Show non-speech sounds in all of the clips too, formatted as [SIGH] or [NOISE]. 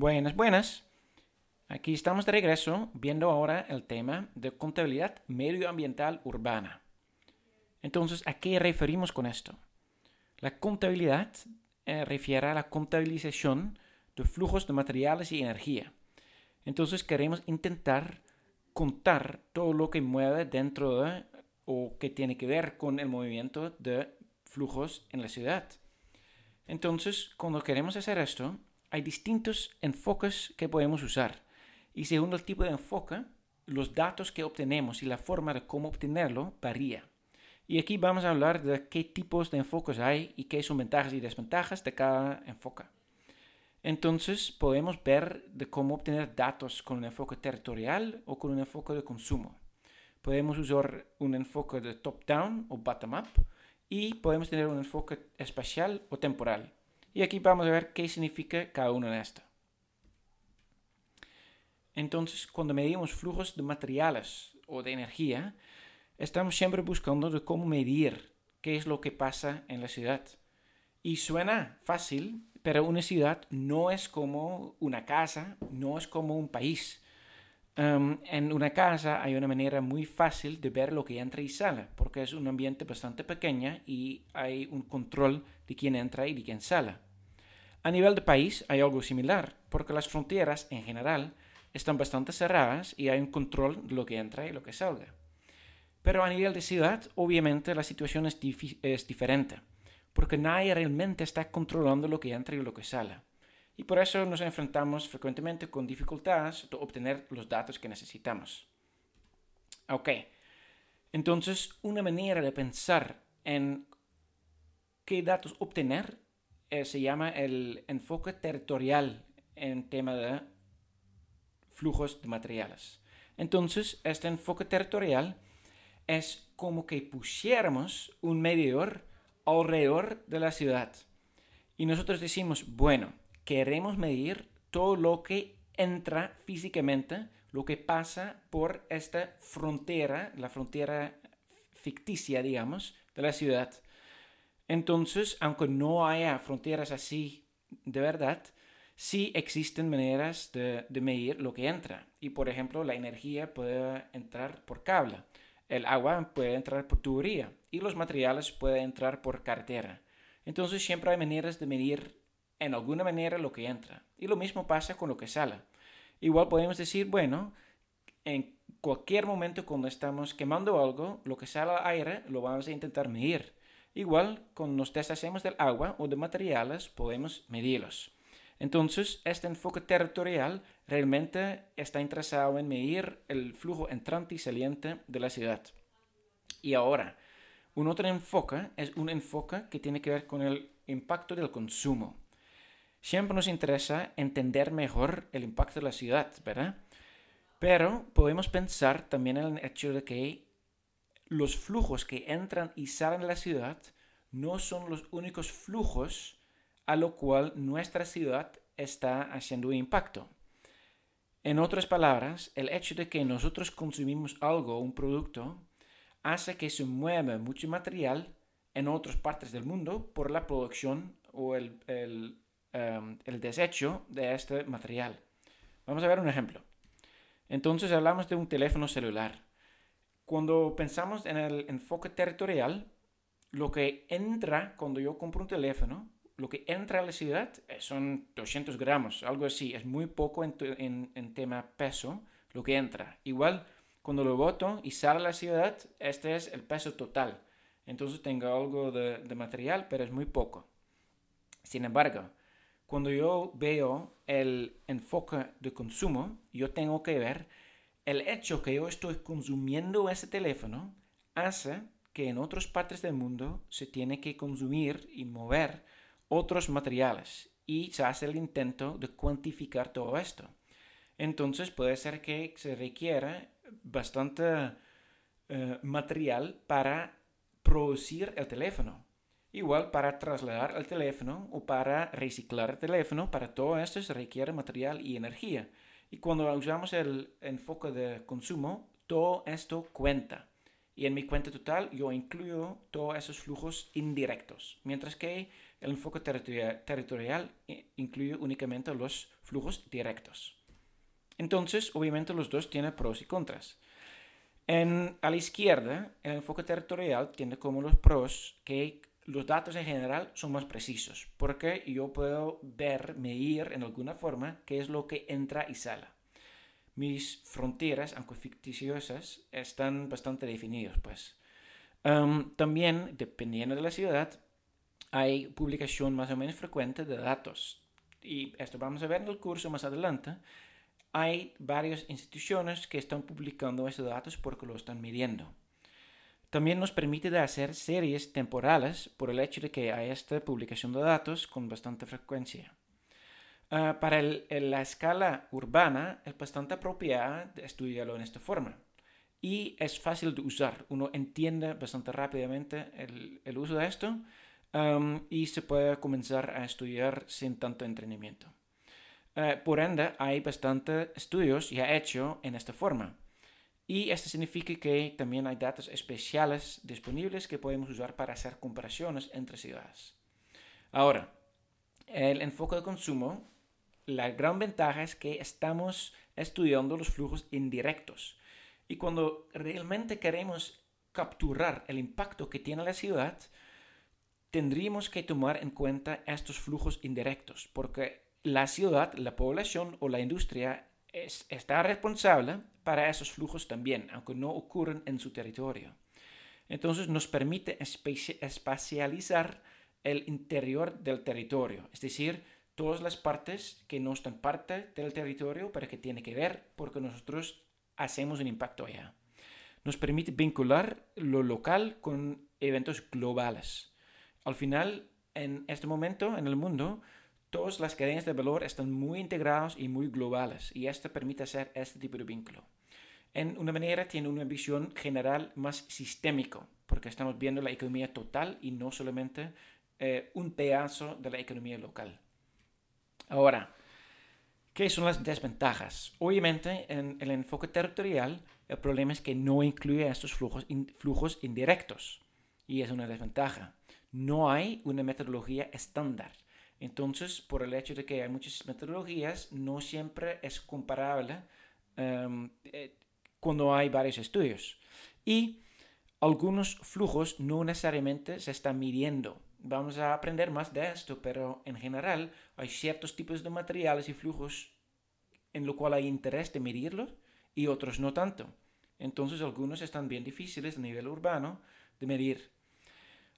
Buenas, buenas. Aquí estamos de regreso viendo ahora el tema de contabilidad medioambiental urbana. Entonces, ¿a qué referimos con esto? La contabilidad eh, refiere a la contabilización de flujos de materiales y energía. Entonces queremos intentar contar todo lo que mueve dentro de o que tiene que ver con el movimiento de flujos en la ciudad. Entonces, cuando queremos hacer esto, hay distintos enfoques que podemos usar y según el tipo de enfoque, los datos que obtenemos y la forma de cómo obtenerlo varía. Y aquí vamos a hablar de qué tipos de enfoques hay y qué son ventajas y desventajas de cada enfoque. Entonces podemos ver de cómo obtener datos con un enfoque territorial o con un enfoque de consumo. Podemos usar un enfoque de top-down o bottom-up y podemos tener un enfoque espacial o temporal. Y aquí vamos a ver qué significa cada uno de estos. Entonces, cuando medimos flujos de materiales o de energía, estamos siempre buscando cómo medir qué es lo que pasa en la ciudad. Y suena fácil, pero una ciudad no es como una casa, no es como un país. Em, en una casa hay una manera muy fácil de ver lo que entra y sale, porque es un ambiente bastante pequeño y hay un control de quién entra y de quién sale. A nivel de país hay algo similar, porque las fronteras en general están bastante cerradas y hay un control de lo que entra y lo que salga. Pero a nivel de ciudad, obviamente la situación es, es diferente, porque nadie realmente está controlando lo que entra y lo que sale. Y por eso nos enfrentamos frecuentemente con dificultades de obtener los datos que necesitamos. Ok, entonces una manera de pensar en qué datos obtener eh, se llama el enfoque territorial en tema de flujos de materiales. Entonces, este enfoque territorial es como que pusiéramos un medidor alrededor de la ciudad. Y nosotros decimos, bueno, queremos medir todo lo que entra físicamente, lo que pasa por esta frontera, la frontera ficticia, digamos, de la ciudad. Entonces, aunque no haya fronteras así de verdad, sí existen maneras de, medir lo que entra. Y por ejemplo, la energía puede entrar por cable, el agua puede entrar por tubería y los materiales pueden entrar por carretera. Entonces siempre hay maneras de medir en alguna manera lo que entra. Y lo mismo pasa con lo que sale. Igual podemos decir, bueno, en cualquier momento cuando estamos quemando algo, lo que sale al aire lo vamos a intentar medir. Igual con los deshacemos del agua o de materiales podemos medirlos. Entonces, este enfoque territorial realmente está interesado en medir el flujo entrante y saliente de la ciudad. Y ahora, un otro enfoque es un enfoque que tiene que ver con el impacto del consumo. Siempre nos interesa entender mejor el impacto de la ciudad, ¿verdad? Pero podemos pensar también en el hecho de que los flujos que entran y salen de la ciudad no son los únicos flujos a lo cual nuestra ciudad está haciendo impacto. En otras palabras, el hecho de que nosotros consumimos algo, un producto, hace que se mueva mucho material en otras partes del mundo por la producción o el em, desecho de este material. Vamos a ver un ejemplo. Entonces hablamos de un teléfono celular. Cuando pensamos en el enfoque territorial, lo que entra cuando yo compro un teléfono, lo que entra a la ciudad eh, son 200 gramos, algo así. Es muy poco en, en, tema peso lo que entra. Igual, cuando lo boto y sale a la ciudad, este es el peso total. Entonces tengo algo de, de material, pero es muy poco. Sin embargo, cuando yo veo el enfoque de consumo, yo tengo que ver el hecho que yo estoy consumiendo ese teléfono hace que en otras partes del mundo se tiene que consumir y mover otros materiales y se hace el intento de cuantificar todo esto. Entonces puede ser que se requiera bastante eh, material para producir el teléfono. Igual para trasladar el teléfono o para reciclar el teléfono, para todo esto se requiere material y energía. Y cuando usamos el enfoque de consumo, todo esto cuenta. Y en mi cuenta total yo incluyo todos esos flujos indirectos, mientras que el enfoque territorial, territorial eh, incluye únicamente los flujos directos. Entonces, obviamente los dos tienen pros y contras. En, a la izquierda, el enfoque territorial tiene como los pros que los datos en general son más precisos, porque yo puedo ver, medir en alguna forma qué es lo que entra y sale. Mis fronteras, aunque ficticiosas, están bastante definidas, pues. también, dependiendo de la ciudad, hay publicación más o menos frecuente de datos. Y esto vamos a ver en el curso más adelante. Hay varias instituciones que están publicando esos datos porque lo están midiendo. También nos permite hacer series temporales por el hecho de que hay esta publicación de datos con bastante frecuencia. Ah, para la escala urbana es bastante apropiada estudiarlo en esta forma y es fácil de usar. Uno entiende bastante rápidamente el, uso de esto y se puede comenzar a estudiar sin tanto entrenamiento. Ah, por ende, hay bastantes estudios ya hechos en esta forma. Y esto significa que también hay datos especiales disponibles que podemos usar para hacer comparaciones entre ciudades. Ahora, el enfoque de consumo, la gran ventaja es que estamos estudiando los flujos indirectos. Y cuando realmente queremos capturar el impacto que tiene la ciudad, tendríamos que tomar en cuenta estos flujos indirectos, porque la ciudad, la población o la industria está responsable para esos flujos también, aunque no ocurren en su territorio. Entonces nos permite espacializar el interior del territorio, es decir, todas las partes que no están parte del territorio, pero que tiene que ver porque nosotros hacemos un impacto allá. Nos permite vincular lo local con eventos globales. Al final, en este momento, en el mundo, Todas las cadenas de valor están muy integradas y muy globales, y esto permite hacer este tipo de vínculo. En una manera tiene una visión general más sistémico, porque estamos viendo la economía total y no solamente eh, un pedazo de la economía local. Ahora, ¿qué son las desventajas? Obviamente, en el enfoque territorial, el problema es que no incluye estos flujos, flujos indirectos, y es una desventaja. No hay una metodología estándar entonces, por el hecho de que hay muchas metodologías, no siempre es comparable em, eh, cuando hay varios estudios. Y algunos flujos no necesariamente se están midiendo. Vamos a aprender más de esto, pero en general hay ciertos tipos de materiales y flujos en lo cual hay interés de medirlos y otros no tanto. Entonces algunos están bien difíciles a nivel urbano de medir.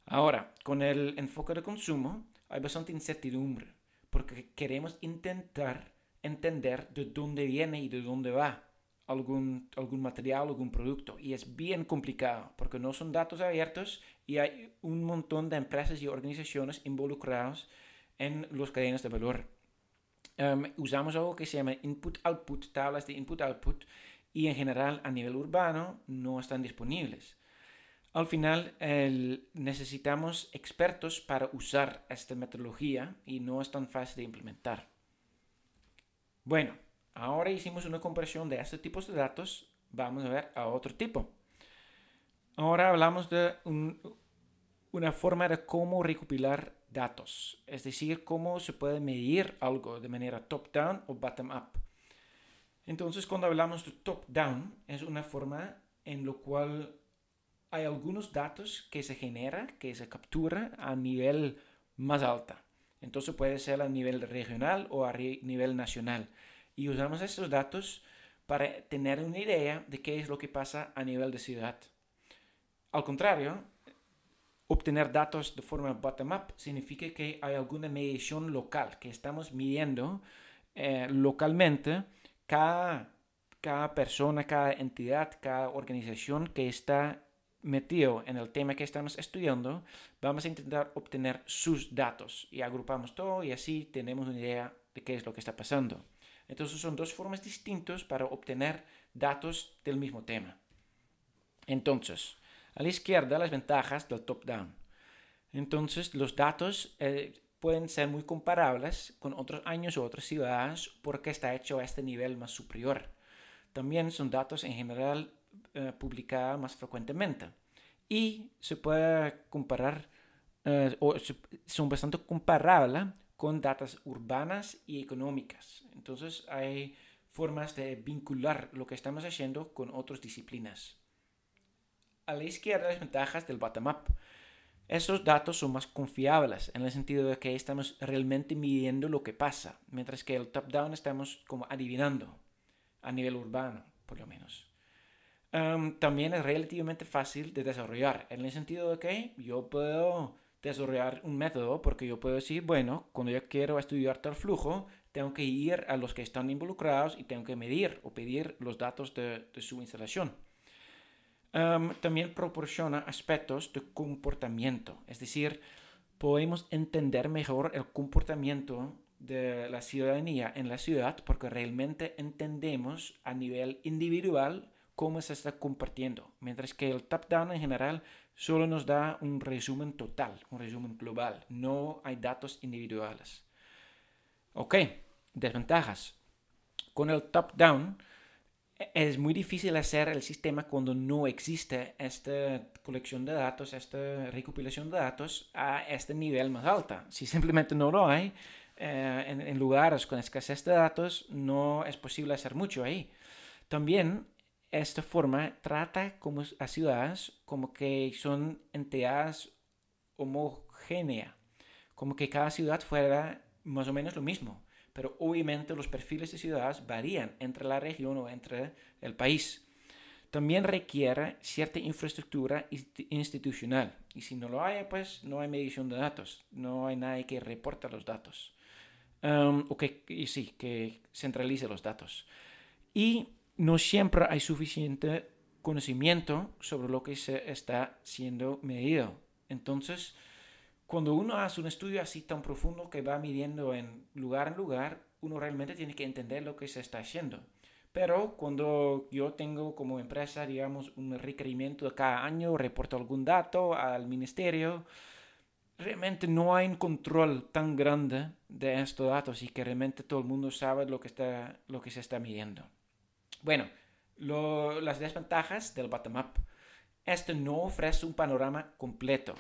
Ahora, con el enfoque de consumo, hay bastante incertidumbre, porque queremos intentar entender de dónde viene y de dónde va algún, algún material, algún producto. Y es bien complicado, porque no son datos abiertos y hay un montón de empresas y organizaciones involucradas en los cadenas de valor. Em, usamos algo que se llama input-output, tablas de input-output, y en general a nivel urbano no están disponibles. Al final necesitamos expertos para usar esta metodología y no es tan fácil de implementar. Bueno, ahora hicimos una compresión de estos tipos de datos, vamos a ver a otro tipo. Ahora hablamos de una forma de cómo recopilar datos, es decir, cómo se puede medir algo de manera top-down o bottom-up. Entonces, cuando hablamos de top-down, es una forma en la cual hay algunos datos que se generan, que se captura a nivel más alto. Entonces puede ser a nivel regional o a nivel nacional. Y usamos estos datos para tener una idea de qué es lo que pasa a nivel de ciudad. Al contrario, obtener datos de forma bottom-up significa que hay alguna medición local, que estamos midiendo eh, localmente cada, cada persona, cada entidad, cada organización que está metido en el tema que estamos estudiando, vamos a intentar obtener sus datos y agrupamos todo y así tenemos una idea de qué es lo que está pasando. Entonces son dos formas distintas para obtener datos del mismo tema. Entonces, a la izquierda las ventajas del top-down. Entonces los datos eh, pueden ser muy comparables con otros años o otras ciudades porque está hecho a este nivel más superior. También son datos en general eh, publicada más frecuentemente. Y se puede comparar, eh, o son bastante comparables con datos urbanas y económicas. Entonces hay formas de vincular lo que estamos haciendo con otras disciplinas. A la izquierda las ventajas del bottom-up. Esos datos son más confiables en el sentido de que estamos realmente midiendo lo que pasa, mientras que el top-down estamos como adivinando a nivel urbano, por lo menos. Em, también es relativamente fácil de desarrollar, en el sentido de que yo puedo desarrollar un método porque yo puedo decir, bueno, cuando yo quiero estudiar tal flujo, tengo que ir a los que están involucrados y tengo que medir o pedir los datos de, su instalación. Em, también proporciona aspectos de comportamiento, es decir, podemos entender mejor el comportamiento de la ciudadanía en la ciudad porque realmente entendemos a nivel individual cómo se está compartiendo, mientras que el top-down en general solo nos da un resumen total, un resumen global, no hay datos individuales. Ok, desventajas. Con el top-down e-, es muy difícil hacer el sistema cuando no existe esta colección de datos, esta recopilación de datos a este nivel más alto. Si simplemente no lo hay, eh, en, lugares con escasez de datos no es posible hacer mucho ahí. También esta forma trata a ciudades como que son entidades homogéneas, como que cada ciudad fuera más o menos lo mismo, pero obviamente los perfiles de ciudades varían entre la región o entre el país. También requiere cierta infraestructura institucional y si no lo hay, pues no hay medición de datos, no hay nadie que reporte los datos o que, sí, que centralice los datos. Y no siempre hay suficiente conocimiento sobre lo que se está siendo medido. Entonces, cuando uno hace un estudio así tan profundo que va midiendo en lugar en lugar, uno realmente tiene que entender lo que se está haciendo. Pero cuando yo tengo como empresa, digamos, un requerimiento de cada año, reporto algún dato al ministerio, realmente no hay un control tan grande de estos datos y que realmente todo el mundo sabe lo que, está, lo que se está midiendo. Bueno, las desventajas del bottom-up. Esto no ofrece un panorama completo,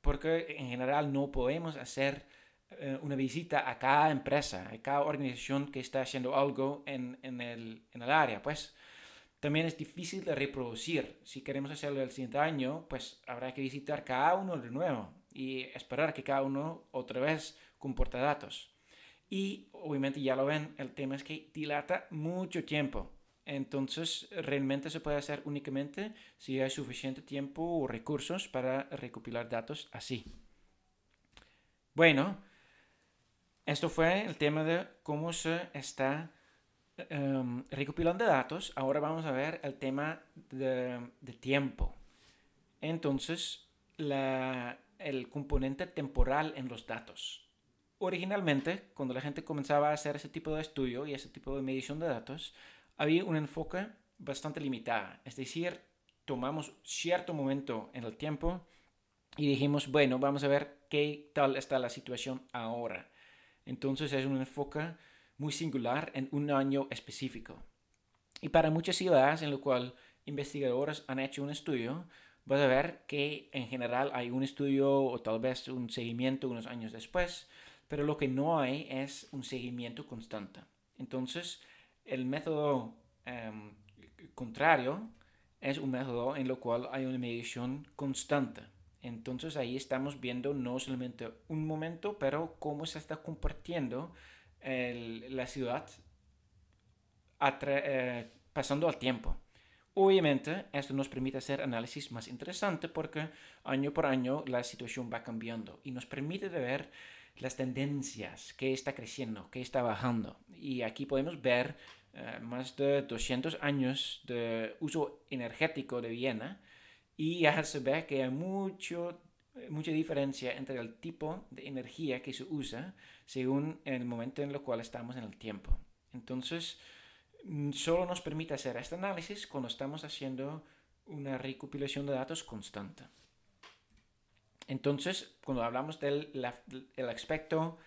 porque en general no podemos hacer eh, una visita a cada empresa, a cada organización que está haciendo algo en, el, área, pues también es difícil de reproducir. Si queremos hacerlo el siguiente año, pues habrá que visitar cada uno de nuevo y esperar que cada uno otra vez comporte datos. Y obviamente ya lo ven, el tema es que dilata mucho tiempo. Entonces, realmente se puede hacer únicamente si hay suficiente tiempo o recursos para recopilar datos así. Bueno, esto fue el tema de cómo se está em, recopilando datos. Ahora vamos a ver el tema de, de tiempo. Entonces, la, el componente temporal en los datos. Originalmente, cuando la gente comenzaba a hacer ese tipo de estudio y ese tipo de medición de datos, había un enfoque bastante limitado, es decir, tomamos cierto momento en el tiempo y dijimos, bueno, vamos a ver qué tal está la situación ahora. Entonces es un enfoque muy singular en un año específico. Y para muchas ciudades en lo cual investigadores han hecho un estudio, vas a ver que en general hay un estudio o tal vez un seguimiento unos años después, pero lo que no hay es un seguimiento constante. Entonces, el método em, contrario es un método en el cual hay una medición constante. Entonces ahí estamos viendo no solamente un momento, pero cómo se está compartiendo la ciudad eh, pasando al tiempo. Obviamente, esto nos permite hacer análisis más interesante porque año por año la situación va cambiando y nos permite ver las tendencias, qué está creciendo, qué está bajando. Y aquí podemos ver eh, más de 200 años de uso energético de Viena y ya se ve que hay mucho, mucha diferencia entre el tipo de energía que se usa según el momento en el cual estamos en el tiempo. Entonces, mm, solo nos permite hacer este análisis cuando estamos haciendo una recopilación de datos constante. Entonces, cuando hablamos del el aspecto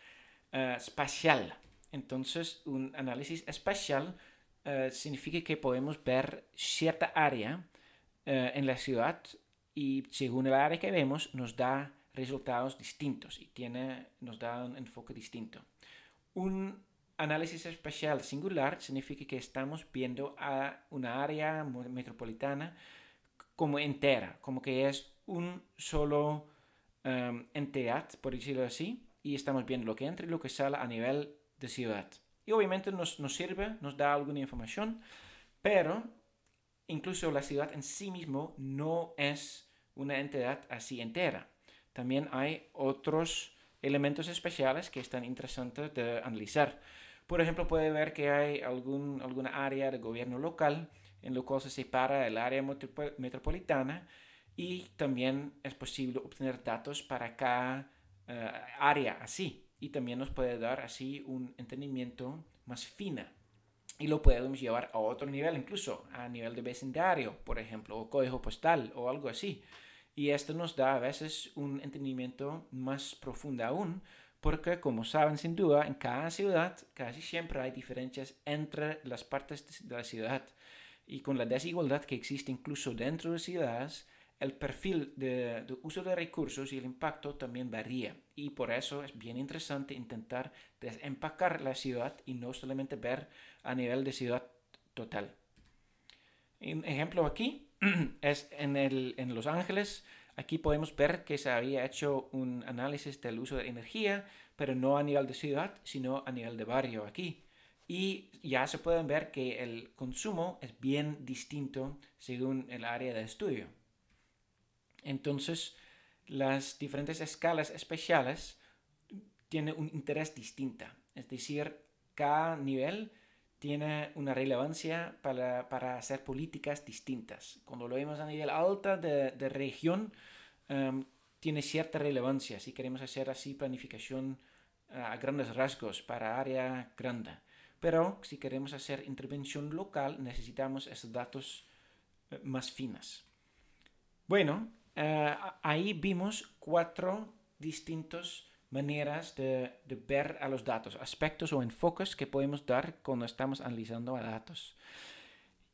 espacial, eh, entonces un análisis espacial eh, significa que podemos ver cierta área eh, en la ciudad y según el área que vemos nos da resultados distintos y tiene, nos da un enfoque distinto. Un análisis espacial singular significa que estamos viendo a una área metropolitana como entera, como que es un solo Em, entidad, por decirlo así, y estamos viendo lo que entra y lo que sale a nivel de ciudad. Y obviamente nos, nos sirve, nos da alguna información, pero incluso la ciudad en sí mismo no es una entidad así entera. También hay otros elementos especiales que están interesantes de analizar. Por ejemplo, puede ver que hay algún, alguna área de gobierno local en lo cual se separa el área metropolitana y también es posible obtener datos para cada eh, área así y también nos puede dar así un entendimiento más fina y lo podemos llevar a otro nivel incluso a nivel de vecindario por ejemplo o código postal o algo así y esto nos da a veces un entendimiento más profundo aún porque como saben sin duda en cada ciudad casi siempre hay diferencias entre las partes de la ciudad y con la desigualdad que existe incluso dentro de ciudades el perfil de, uso de recursos y el impacto también varía. Y por eso es bien interesante intentar desempacar la ciudad y no solamente ver a nivel de ciudad total. Un ejemplo aquí [CLEARS THROAT] es en, el, en Los Ángeles. Aquí podemos ver que se había hecho un análisis del uso de energía, pero no a nivel de ciudad, sino a nivel de barrio aquí. Y ya se pueden ver que el consumo es bien distinto según el área de estudio. Entonces, las diferentes escalas especiales tienen un interés distinto. Es decir, cada nivel tiene una relevancia para, hacer políticas distintas. Cuando lo vemos a nivel alta de, de región, em, tiene cierta relevancia si queremos hacer así planificación eh, a grandes rasgos para área grande. Pero si queremos hacer intervención local, necesitamos esos datos eh, más finas. Bueno, eh, ahí vimos cuatro distintas maneras de, ver a los datos, aspectos o enfoques que podemos dar cuando estamos analizando a datos.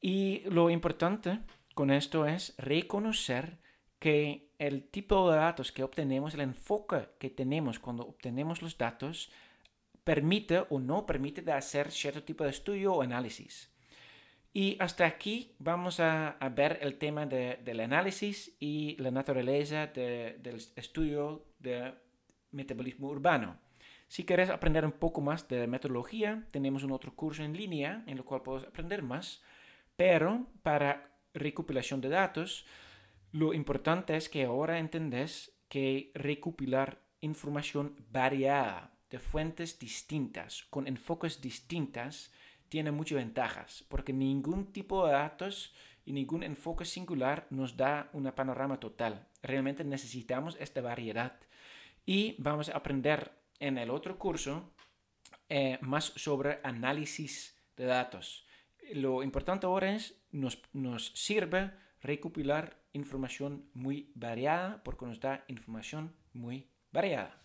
Y lo importante con esto es reconocer que el tipo de datos que obtenemos, el enfoque que tenemos cuando obtenemos los datos, permite o no permite hacer cierto tipo de estudio o análisis. Y hasta aquí vamos a, ver el tema del análisis y la naturaleza del estudio de metabolismo urbano. Si quieres aprender un poco más de metodología, tenemos un otro curso en línea en el cual puedes aprender más, pero para recopilación de datos, lo importante es que ahora entendés que recopilar información variada de fuentes distintas, con enfoques distintas, tiene muchas ventajas, porque ningún tipo de datos y ningún enfoque singular nos da una panorama total. Realmente necesitamos esta variedad. Y vamos a aprender en el otro curso eh, más sobre análisis de datos. Lo importante ahora es, nos, nos sirve recopilar información muy variada porque nos da información muy variada.